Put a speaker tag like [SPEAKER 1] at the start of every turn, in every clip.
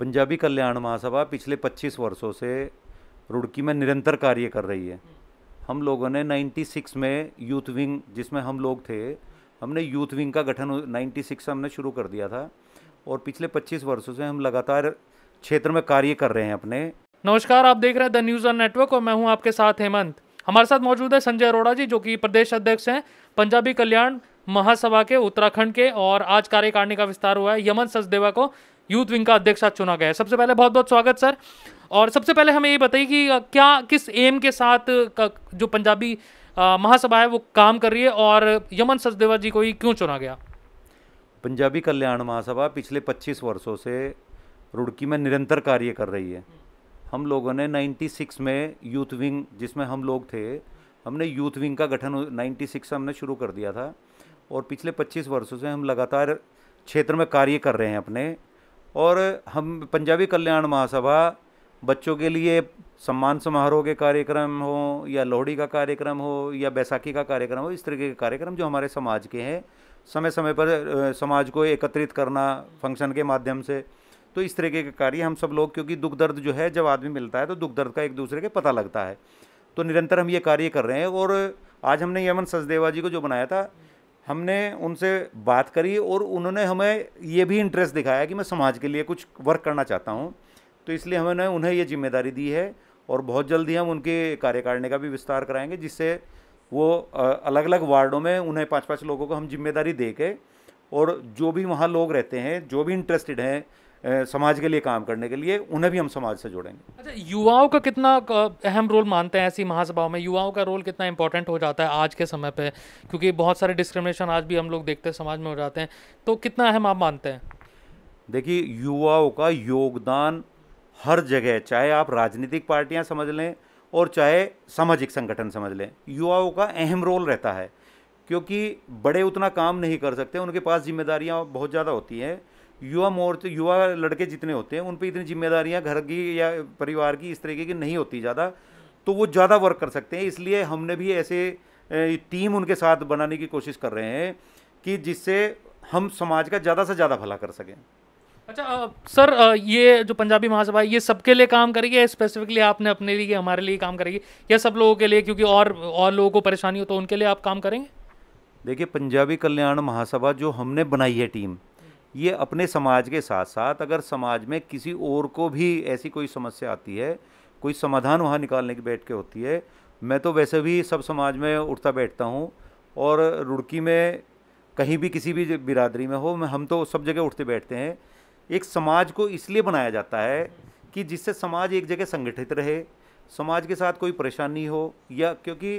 [SPEAKER 1] पंजाबी कल्याण महासभा पिछले 25 वर्षों से रुड़की में निरंतर कार्य कर रही है हम लोगों ने 96 में यूथ विंग जिसमें हम लोग थे हमने यूथ विंग का गठन 96 सिक्स हमने शुरू कर दिया था और पिछले 25 वर्षों से हम लगातार क्षेत्र में कार्य कर रहे हैं अपने
[SPEAKER 2] नमस्कार आप देख रहे हैं द न्यूज़ ऑन नेटवर्क और मैं हूं आपके साथ हेमंत हमारे साथ मौजूद है संजय अरोड़ा जी जो कि प्रदेश अध्यक्ष हैं पंजाबी कल्याण महासभा के उत्तराखंड के और आज कार्यकारिणी का विस्तार हुआ है यमन सचदेवा को यूथ विंग का अध्यक्ष चुना गया है सबसे पहले बहुत बहुत स्वागत सर और सबसे पहले हमें ये बताइए कि क्या किस एम के साथ जो पंजाबी महासभा है वो काम कर रही है और यमन सचदेवा जी को ही क्यों चुना गया
[SPEAKER 1] पंजाबी कल्याण महासभा पिछले 25 वर्षों से रुड़की में निरंतर कार्य कर रही है हम लोगों ने 96 में यूथ विंग जिसमें हम लोग थे हमने यूथ विंग का गठन 96 सिक्स हमने शुरू कर दिया था और पिछले 25 वर्षों से हम लगातार क्षेत्र में कार्य कर रहे हैं अपने और हम पंजाबी कल्याण महासभा बच्चों के लिए सम्मान समारोह के कार्यक्रम हो या लोहड़ी का कार्यक्रम हो या बैसाखी का कार्यक्रम हो इस तरीके के कार्यक्रम जो हमारे समाज के हैं समय समय पर समाज को एकत्रित करना फंक्शन के माध्यम से तो इस तरीके के कार्य हम सब लोग क्योंकि दुख दर्द जो है जब आदमी मिलता है तो दुख दर्द का एक दूसरे के पता लगता है तो निरंतर हम ये कार्य कर रहे हैं और आज हमने यमन सचदेवा जी को जो बनाया था हमने उनसे बात करी और उन्होंने हमें ये भी इंटरेस्ट दिखाया कि मैं समाज के लिए कुछ वर्क करना चाहता हूँ तो इसलिए हमने उन्हें ये जिम्मेदारी दी है और बहुत जल्दी हम उनके कार्यकारिणी का भी विस्तार कराएंगे जिससे वो अलग अलग वार्डों में उन्हें पाँच पाँच लोगों को हम जिम्मेदारी दे के और जो भी वहाँ लोग रहते हैं जो भी इंटरेस्टेड हैं समाज के लिए काम करने के लिए उन्हें भी हम समाज से जोड़ेंगे
[SPEAKER 2] अच्छा युवाओं का कितना अहम रोल मानते हैं ऐसी महासभाओं में युवाओं का रोल कितना इंपॉर्टेंट हो जाता है आज के समय पे क्योंकि बहुत सारे डिस्क्रिमिनेशन आज भी हम लोग देखते हैं समाज में हो जाते हैं तो कितना अहम आप मानते हैं
[SPEAKER 1] देखिए युवाओं का योगदान हर जगह चाहे आप राजनीतिक पार्टियाँ समझ लें और चाहे सामाजिक संगठन समझ लें युवाओं का अहम रोल रहता है क्योंकि बड़े उतना काम नहीं कर सकते उनके पास जिम्मेदारियाँ बहुत ज़्यादा होती हैं युवा मोर्चे युवा लड़के जितने होते हैं उन पर इतनी जिम्मेदारियाँ घर की या परिवार की इस तरीके की नहीं होती ज़्यादा तो वो ज़्यादा वर्क कर सकते हैं इसलिए हमने भी ऐसे टीम उनके साथ बनाने की कोशिश कर रहे हैं कि जिससे हम समाज का ज़्यादा से ज़्यादा भला कर सकें
[SPEAKER 2] अच्छा आ, सर आ, ये जो पंजाबी महासभा ये सबके लिए काम करेगी या स्पेसिफिकली आपने अपने लिए हमारे लिए काम करेगी या सब लोगों के लिए क्योंकि और और लोगों को परेशानी हो तो उनके लिए आप काम करेंगे
[SPEAKER 1] देखिए पंजाबी कल्याण महासभा जो हमने बनाई है टीम ये अपने समाज के साथ साथ अगर समाज में किसी और को भी ऐसी कोई समस्या आती है कोई समाधान वहाँ निकालने की बैठ के होती है मैं तो वैसे भी सब समाज में उठता बैठता हूँ और रुड़की में कहीं भी किसी भी बिरादरी में हो हम तो सब जगह उठते बैठते हैं एक समाज को इसलिए बनाया जाता है कि जिससे समाज एक जगह संगठित रहे समाज के साथ कोई परेशानी हो या क्योंकि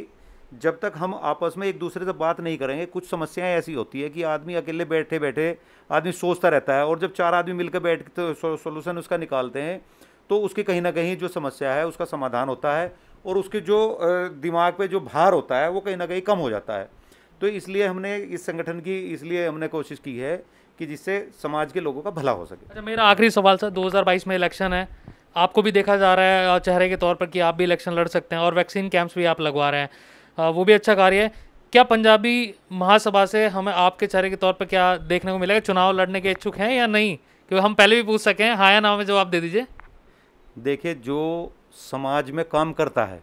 [SPEAKER 1] जब तक हम आपस में एक दूसरे से बात नहीं करेंगे कुछ समस्याएं ऐसी होती है कि आदमी अकेले बैठे बैठे आदमी सोचता रहता है और जब चार आदमी मिलकर बैठ तो सोल्यूशन उसका निकालते हैं तो उसकी कहीं ना कहीं जो समस्या है उसका समाधान होता है और उसके जो दिमाग पे जो भार होता है वो कहीं ना कहीं कम हो जाता है तो इसलिए हमने इस संगठन की इसलिए हमने कोशिश की है कि जिससे समाज के लोगों का भला हो सके
[SPEAKER 2] अच्छा मेरा आखिरी सवाल सर 2022 में इलेक्शन है आपको भी देखा जा रहा है चेहरे के तौर पर कि आप भी इलेक्शन लड़ सकते हैं और वैक्सीन कैंप्स भी आप लगवा रहे हैं हाँ, वो भी अच्छा कार्य है क्या पंजाबी महासभा से हमें आपके चेहरे के तौर पर क्या देखने को मिलेगा चुनाव लड़ने के इच्छुक हैं या नहीं क्योंकि हम पहले भी पूछ सके हैं हाँ या ना में जवाब दे दीजिए
[SPEAKER 1] देखिए जो समाज में काम करता है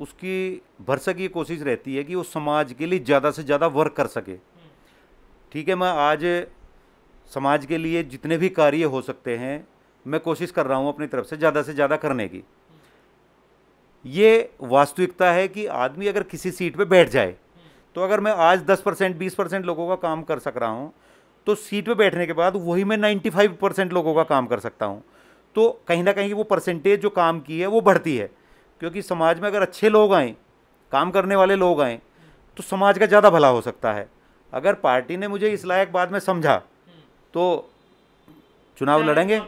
[SPEAKER 1] उसकी भरसक ये कोशिश रहती है कि वो समाज के लिए ज़्यादा से ज़्यादा वर्क कर सके ठीक है मैं आज समाज के लिए जितने भी कार्य हो सकते हैं मैं कोशिश कर रहा हूँ अपनी तरफ से ज़्यादा से ज़्यादा करने की ये वास्तविकता है कि आदमी अगर किसी सीट पे बैठ जाए तो अगर मैं आज 10 परसेंट बीस परसेंट लोगों का काम कर सक रहा हूँ तो सीट पे बैठने के बाद वही मैं 95 परसेंट लोगों का काम कर सकता हूँ तो कहीं ना कहीं वो परसेंटेज जो काम की है वो बढ़ती है क्योंकि समाज में अगर अच्छे लोग आएँ काम करने वाले लोग आएँ तो समाज का ज़्यादा भला हो सकता है अगर पार्टी ने मुझे इस लायक बाद में समझा तो चुनाव लड़ेंगे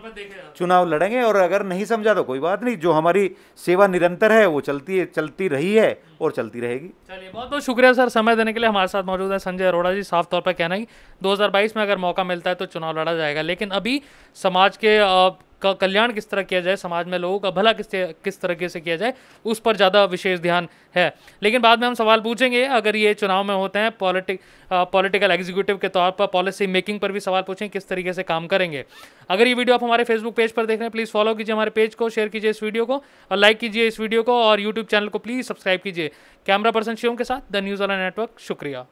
[SPEAKER 1] चुनाव लड़ेंगे और अगर नहीं समझा तो कोई बात नहीं जो हमारी सेवा निरंतर है वो चलती है चलती रही है और चलती रहेगी चलिए
[SPEAKER 2] बहुत बहुत शुक्रिया सर समय देने के लिए हमारे साथ मौजूद है संजय अरोड़ा जी साफ तौर पर कहना है कि 2022 में अगर मौका मिलता है तो चुनाव लड़ा जाएगा लेकिन अभी समाज के का कल्याण किस तरह किया जाए समाज में लोगों का भला किस किस तरीके से किया जाए उस पर ज़्यादा विशेष ध्यान है लेकिन बाद में हम सवाल पूछेंगे अगर ये चुनाव में होते हैं पॉलिटिक पॉलिटिकल एग्जीक्यूटिव के तौर पर पॉलिसी मेकिंग पर भी सवाल पूछेंगे किस तरीके से काम करेंगे अगर ये वीडियो आप हमारे फेसबुक पेज पर देख रहे हैं प्लीज़ फॉलो कीजिए हमारे पेज को शेयर कीजिए इस वीडियो को और लाइक कीजिए इस वीडियो को और यूट्यूब चैनल को प्लीज़ सब्सक्राइब कीजिए कैमरा पर्सन शिवम के साथ द न्यूज़ ऑन नेटवर्क शुक्रिया